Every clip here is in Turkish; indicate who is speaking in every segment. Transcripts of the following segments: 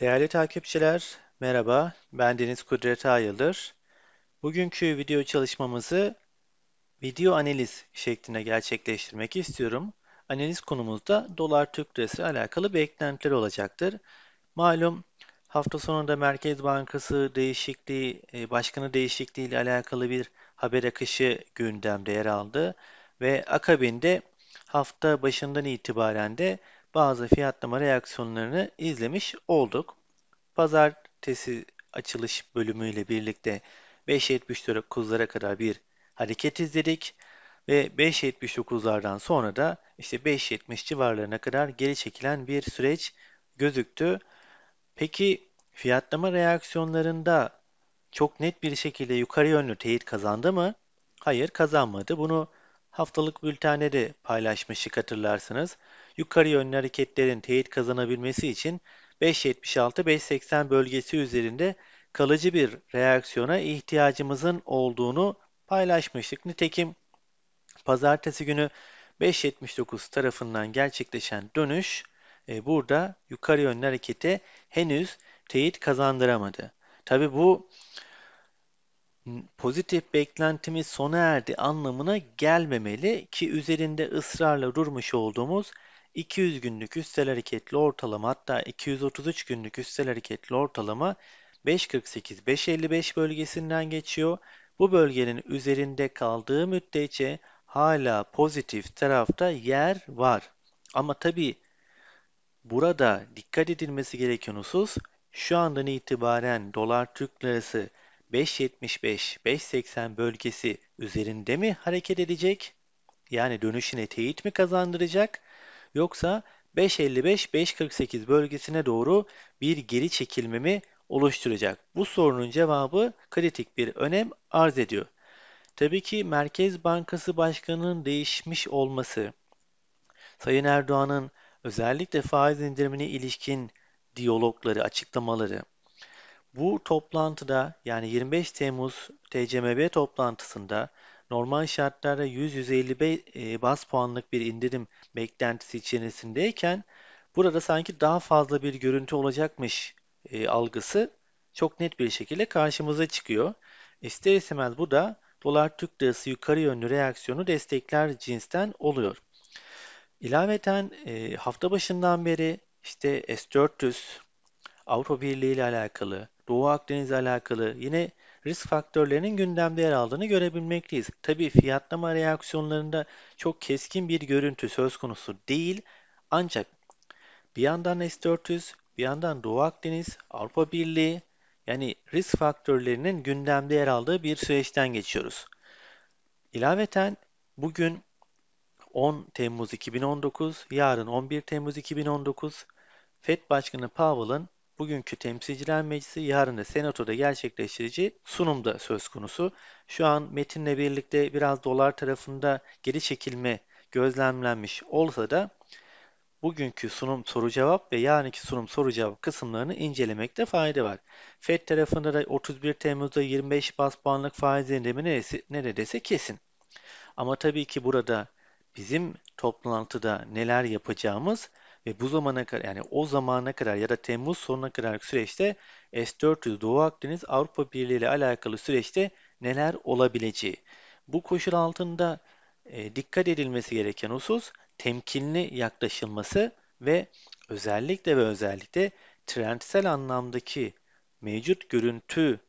Speaker 1: Değerli takipçiler, merhaba. Ben Deniz Kudret Ayıldır. Bugünkü video çalışmamızı video analiz şeklinde gerçekleştirmek istiyorum. Analiz konumuzda dolar Türk lirası alakalı beklentiler olacaktır. Malum hafta sonunda Merkez Bankası değişikliği, e, başkanı değişikliği ile alakalı bir haber akışı gündemde yer aldı ve akabinde hafta başından itibaren de bazı fiyatlama reaksiyonlarını izlemiş olduk pazartesi açılış bölümüyle birlikte 5.74'lere kadar bir hareket izledik ve 5.79'lardan sonra da işte 5.70 civarlarına kadar geri çekilen bir süreç gözüktü. Peki fiyatlama reaksiyonlarında çok net bir şekilde yukarı yönlü teyit kazandı mı? Hayır kazanmadı. Bunu haftalık bültende de paylaşmıştık hatırlarsınız. Yukarı yönlü hareketlerin teyit kazanabilmesi için 5.76-5.80 bölgesi üzerinde kalıcı bir reaksiyona ihtiyacımızın olduğunu paylaşmıştık. Nitekim pazartesi günü 5.79 tarafından gerçekleşen dönüş e, burada yukarı yönlü harekete henüz teyit kazandıramadı. Tabi bu pozitif beklentimiz sona erdi anlamına gelmemeli ki üzerinde ısrarla durmuş olduğumuz 200 günlük üstel hareketli ortalama hatta 233 günlük üstel hareketli ortalama 5.48-5.55 bölgesinden geçiyor. Bu bölgenin üzerinde kaldığı müddetçe hala pozitif tarafta yer var. Ama tabi burada dikkat edilmesi gereken husus şu andan itibaren dolar Türk lirası 5.75-5.80 bölgesi üzerinde mi hareket edecek? Yani dönüşüne teyit mi kazandıracak? Yoksa 5.55-5.48 bölgesine doğru bir geri çekilmemi oluşturacak. Bu sorunun cevabı kritik bir önem arz ediyor. Tabii ki Merkez Bankası Başkanı'nın değişmiş olması, Sayın Erdoğan'ın özellikle faiz indirimine ilişkin diyalogları, açıklamaları, bu toplantıda yani 25 Temmuz TCMB toplantısında normal şartlarda 100-155 e, bas puanlık bir indirim beklentisi içerisindeyken burada sanki daha fazla bir görüntü olacakmış e, algısı çok net bir şekilde karşımıza çıkıyor. İster istemez bu da dolar Türk lirası yukarı yönlü reaksiyonu destekler cinsten oluyor. İlaveten e, hafta başından beri işte S-400 Avrupa Birliği ile alakalı, Doğu Akdeniz ile alakalı yine risk faktörlerinin gündemde yer aldığını görebilmekteyiz. Tabii fiyatlama reaksiyonlarında çok keskin bir görüntü söz konusu değil ancak bir yandan S-400, bir yandan Doğu Akdeniz, Avrupa Birliği yani risk faktörlerinin gündemde yer aldığı bir süreçten geçiyoruz. İlaveten bugün 10 Temmuz 2019, yarın 11 Temmuz 2019 FED Başkanı Powell'ın bugünkü Temsilciler Meclisi yarın da Senato'da gerçekleştireceği sunumda söz konusu. Şu an metinle birlikte biraz dolar tarafında geri çekilme gözlemlenmiş olsa da bugünkü sunum soru cevap ve yarınki sunum soru cevap kısımlarını incelemekte fayda var. Fed tarafında da 31 Temmuz'da 25 bas puanlık faiz indirimi neredeyse, neredeyse kesin. Ama tabii ki burada bizim toplantıda neler yapacağımız ve bu zamana kadar yani o zamana kadar ya da Temmuz sonuna kadar süreçte S-400 Doğu Akdeniz Avrupa Birliği ile alakalı süreçte neler olabileceği. Bu koşul altında e, dikkat edilmesi gereken husus temkinli yaklaşılması ve özellikle ve özellikle trendsel anlamdaki mevcut görüntü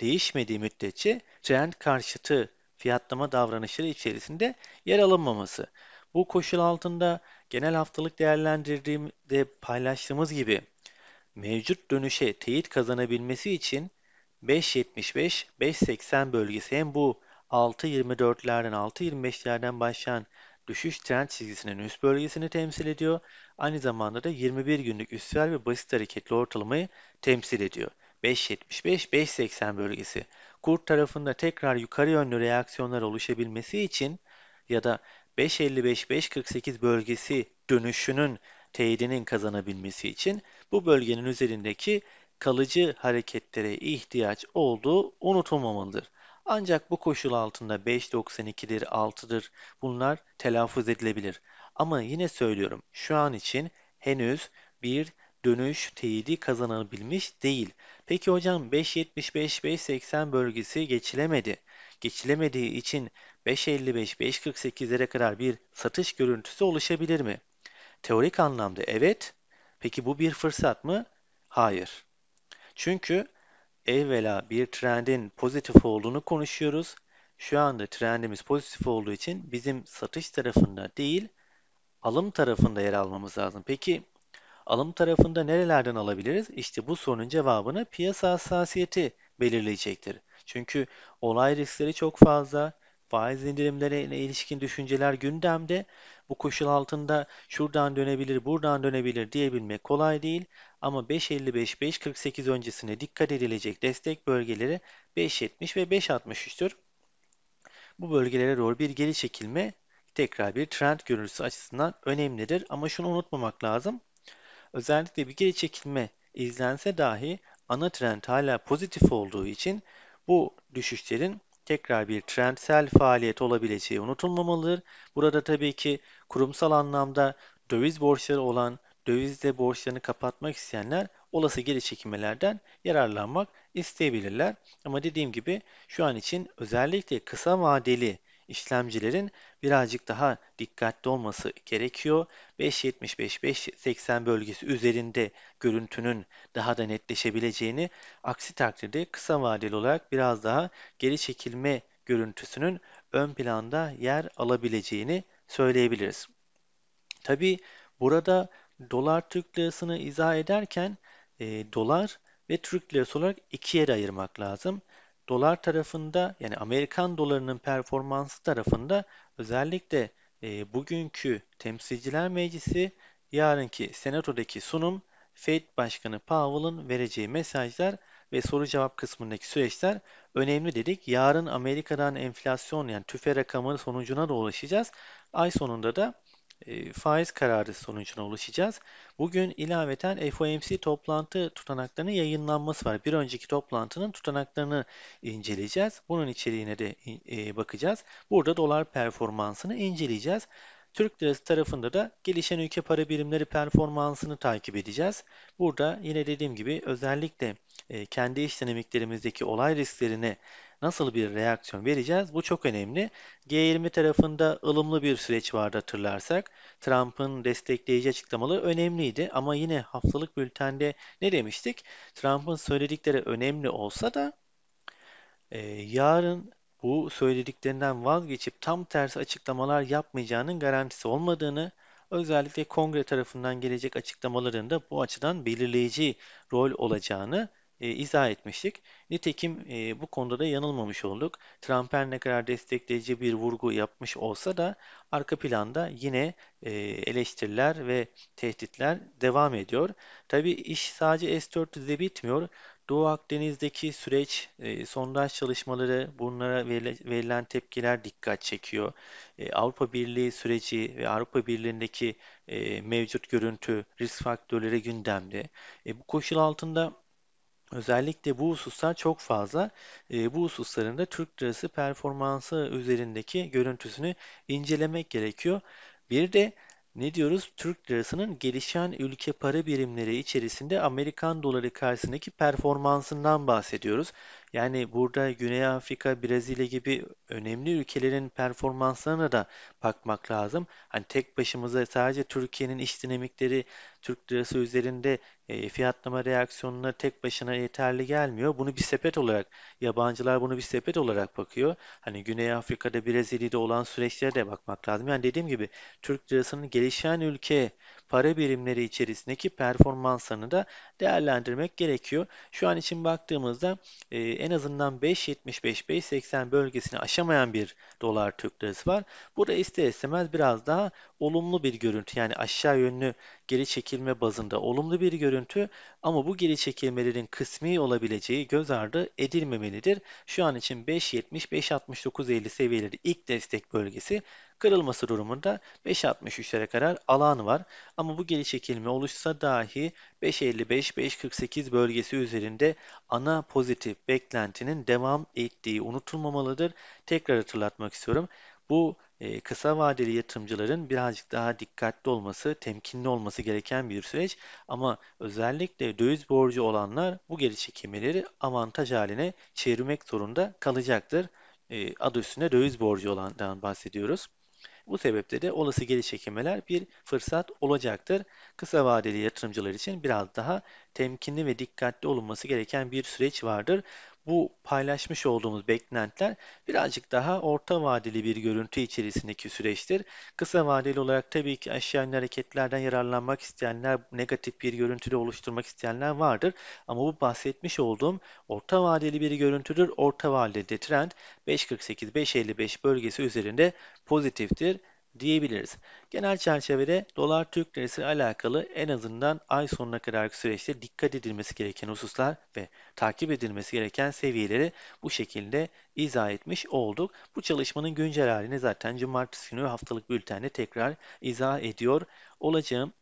Speaker 1: değişmediği müddetçe trend karşıtı fiyatlama davranışları içerisinde yer alınmaması. Bu koşul altında Genel haftalık değerlendirdiğimde paylaştığımız gibi mevcut dönüşe teyit kazanabilmesi için 5.75-5.80 bölgesi hem bu 6.24'lerden 6.25'lerden başlayan düşüş trend çizgisinin üst bölgesini temsil ediyor. Aynı zamanda da 21 günlük üstel ve basit hareketli ortalamayı temsil ediyor. 5.75-5.80 bölgesi. Kur tarafında tekrar yukarı yönlü reaksiyonlar oluşabilmesi için ya da 5.55-5.48 bölgesi dönüşünün teyidinin kazanabilmesi için bu bölgenin üzerindeki kalıcı hareketlere ihtiyaç olduğu unutulmamalıdır. Ancak bu koşul altında 5.92'dir, 6'dır bunlar telaffuz edilebilir. Ama yine söylüyorum şu an için henüz bir dönüş teyidi kazanabilmiş değil. Peki hocam 5.75-5.80 bölgesi geçilemedi. Geçilemediği için 5.55-5.48'lere kadar bir satış görüntüsü oluşabilir mi? Teorik anlamda evet. Peki bu bir fırsat mı? Hayır. Çünkü evvela bir trendin pozitif olduğunu konuşuyoruz. Şu anda trendimiz pozitif olduğu için bizim satış tarafında değil, alım tarafında yer almamız lazım. Peki Alım tarafında nerelerden alabiliriz? İşte bu sorunun cevabını piyasa hassasiyeti belirleyecektir. Çünkü olay riskleri çok fazla, faiz indirimlerine ilişkin düşünceler gündemde. Bu koşul altında şuradan dönebilir, buradan dönebilir diyebilmek kolay değil. Ama 5.55-5.48 öncesine dikkat edilecek destek bölgeleri 5.70 ve 5.63'tür. Bu bölgelere doğru bir geri çekilme tekrar bir trend görüntüsü açısından önemlidir. Ama şunu unutmamak lazım. Özellikle bir geri çekilme izlense dahi ana trend hala pozitif olduğu için bu düşüşlerin tekrar bir trendsel faaliyet olabileceği unutulmamalıdır. Burada tabii ki kurumsal anlamda döviz borçları olan, dövizde borçlarını kapatmak isteyenler olası geri çekilmelerden yararlanmak isteyebilirler. Ama dediğim gibi şu an için özellikle kısa vadeli işlemcilerin birazcık daha dikkatli olması gerekiyor. 5.75-5.80 bölgesi üzerinde görüntünün daha da netleşebileceğini, aksi takdirde kısa vadeli olarak biraz daha geri çekilme görüntüsünün ön planda yer alabileceğini söyleyebiliriz. Tabi burada dolar Türk lirasını izah ederken e, dolar ve Türk lirası olarak ikiye ayırmak lazım dolar tarafında yani Amerikan dolarının performansı tarafında özellikle e, bugünkü Temsilciler Meclisi yarınki senatodaki sunum Fed Başkanı Powell'ın vereceği mesajlar ve soru cevap kısmındaki süreçler önemli dedik. Yarın Amerika'dan enflasyon yani tüfe rakamı sonucuna da ulaşacağız. Ay sonunda da e, faiz kararı sonucuna ulaşacağız. Bugün ilaveten FOMC toplantı tutanaklarının yayınlanması var. Bir önceki toplantının tutanaklarını inceleyeceğiz. Bunun içeriğine de e, bakacağız. Burada dolar performansını inceleyeceğiz. Türk lirası tarafında da gelişen ülke para birimleri performansını takip edeceğiz. Burada yine dediğim gibi özellikle e, kendi iş dinamiklerimizdeki olay risklerini nasıl bir reaksiyon vereceğiz? Bu çok önemli. G20 tarafında ılımlı bir süreç vardı hatırlarsak. Trump'ın destekleyici açıklamaları önemliydi ama yine haftalık bültende ne demiştik? Trump'ın söyledikleri önemli olsa da e, yarın bu söylediklerinden vazgeçip tam tersi açıklamalar yapmayacağının garantisi olmadığını, özellikle kongre tarafından gelecek açıklamaların da bu açıdan belirleyici rol olacağını e, izah etmiştik. Nitekim e, bu konuda da yanılmamış olduk. Trump her ne kadar destekleyici bir vurgu yapmış olsa da arka planda yine e, eleştiriler ve tehditler devam ediyor. Tabi iş sadece S-400'de bitmiyor. Doğu Akdeniz'deki süreç, e, sondaj çalışmaları, bunlara verilen tepkiler dikkat çekiyor. E, Avrupa Birliği süreci ve Avrupa Birliği'ndeki e, mevcut görüntü, risk faktörleri gündemde. E, bu koşul altında Özellikle bu hususlar çok fazla. E, bu hususların da Türk lirası performansı üzerindeki görüntüsünü incelemek gerekiyor. Bir de ne diyoruz? Türk lirasının gelişen ülke para birimleri içerisinde Amerikan doları karşısındaki performansından bahsediyoruz. Yani burada Güney Afrika, Brezilya gibi önemli ülkelerin performanslarına da bakmak lazım. Hani tek başımıza sadece Türkiye'nin iş dinamikleri Türk lirası üzerinde e, fiyatlama reaksiyonuna tek başına yeterli gelmiyor. Bunu bir sepet olarak, yabancılar bunu bir sepet olarak bakıyor. Hani Güney Afrika'da, Brezilya'da olan süreçlere de bakmak lazım. Yani dediğim gibi Türk lirasının gelişen ülke para birimleri içerisindeki performansını da değerlendirmek gerekiyor. Şu an için baktığımızda e, en azından 5.75-5.80 bölgesini aşamayan bir dolar Türk lirası var. Burada ister istemez biraz daha olumlu bir görüntü yani aşağı yönlü geri çekilme bazında olumlu bir görüntü ama bu geri çekilmelerin kısmi olabileceği göz ardı edilmemelidir. Şu an için 5.70-5.69.50 seviyeleri ilk destek bölgesi Kırılması durumunda 5.63'lere kadar alan var. Ama bu geri çekilme oluşsa dahi 5.55-5.48 bölgesi üzerinde ana pozitif beklentinin devam ettiği unutulmamalıdır. Tekrar hatırlatmak istiyorum. Bu e, kısa vadeli yatırımcıların birazcık daha dikkatli olması, temkinli olması gereken bir süreç ama özellikle döviz borcu olanlar bu geri çekimleri avantaj haline çevirmek zorunda kalacaktır. E, adı üstünde döviz borcu olandan bahsediyoruz. Bu sebeple de olası geri çekilmeler bir fırsat olacaktır. Kısa vadeli yatırımcılar için biraz daha temkinli ve dikkatli olunması gereken bir süreç vardır bu paylaşmış olduğumuz beklentiler birazcık daha orta vadeli bir görüntü içerisindeki süreçtir. Kısa vadeli olarak tabii ki aşağı yönlü hareketlerden yararlanmak isteyenler, negatif bir görüntüde oluşturmak isteyenler vardır. Ama bu bahsetmiş olduğum orta vadeli bir görüntüdür. Orta vadeli trend 5.48-5.55 bölgesi üzerinde pozitiftir diyebiliriz. Genel çerçevede dolar Türk lirası ile alakalı en azından ay sonuna kadar süreçte dikkat edilmesi gereken hususlar ve takip edilmesi gereken seviyeleri bu şekilde izah etmiş olduk. Bu çalışmanın güncel halini zaten cumartesi günü haftalık bültende tekrar izah ediyor olacağım.